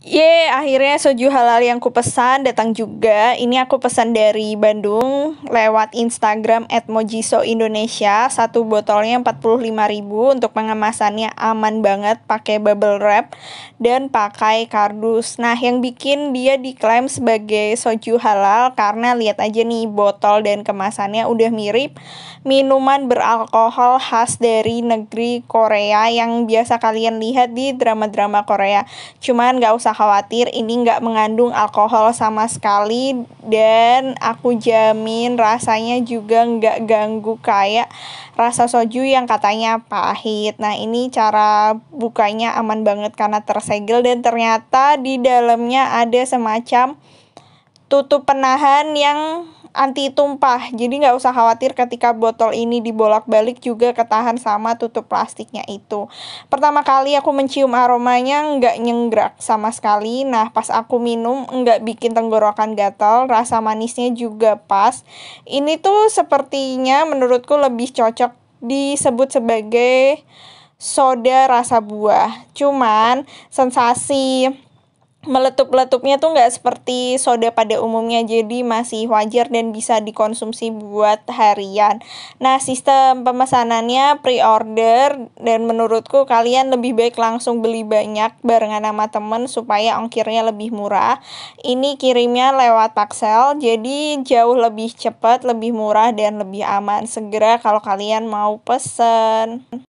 Ye, akhirnya soju halal yang kupesan datang juga. Ini aku pesan dari Bandung lewat Instagram @mojisoindonesia. Satu botolnya 45.000 untuk pengemasannya aman banget pakai bubble wrap dan pakai kardus. Nah, yang bikin dia diklaim sebagai soju halal karena lihat aja nih botol dan kemasannya udah mirip minuman beralkohol khas dari negeri Korea yang biasa kalian lihat di drama-drama Korea. Cuman nggak usah usah khawatir ini nggak mengandung alkohol sama sekali dan aku jamin rasanya juga nggak ganggu kayak rasa soju yang katanya pahit. Nah ini cara bukanya aman banget karena tersegel dan ternyata di dalamnya ada semacam tutup penahan yang anti tumpah. Jadi nggak usah khawatir ketika botol ini dibolak-balik juga ketahan sama tutup plastiknya itu. Pertama kali aku mencium aromanya nggak nyenggrak sama sekali. Nah pas aku minum nggak bikin tenggorokan gatal, rasa manisnya juga pas. Ini tuh sepertinya menurutku lebih cocok disebut sebagai soda rasa buah. Cuman sensasi meletup-letupnya tuh nggak seperti soda pada umumnya jadi masih wajar dan bisa dikonsumsi buat harian. Nah sistem pemesanannya pre-order dan menurutku kalian lebih baik langsung beli banyak barengan sama temen supaya ongkirnya lebih murah. Ini kirimnya lewat paksel jadi jauh lebih cepat, lebih murah dan lebih aman segera kalau kalian mau pesen.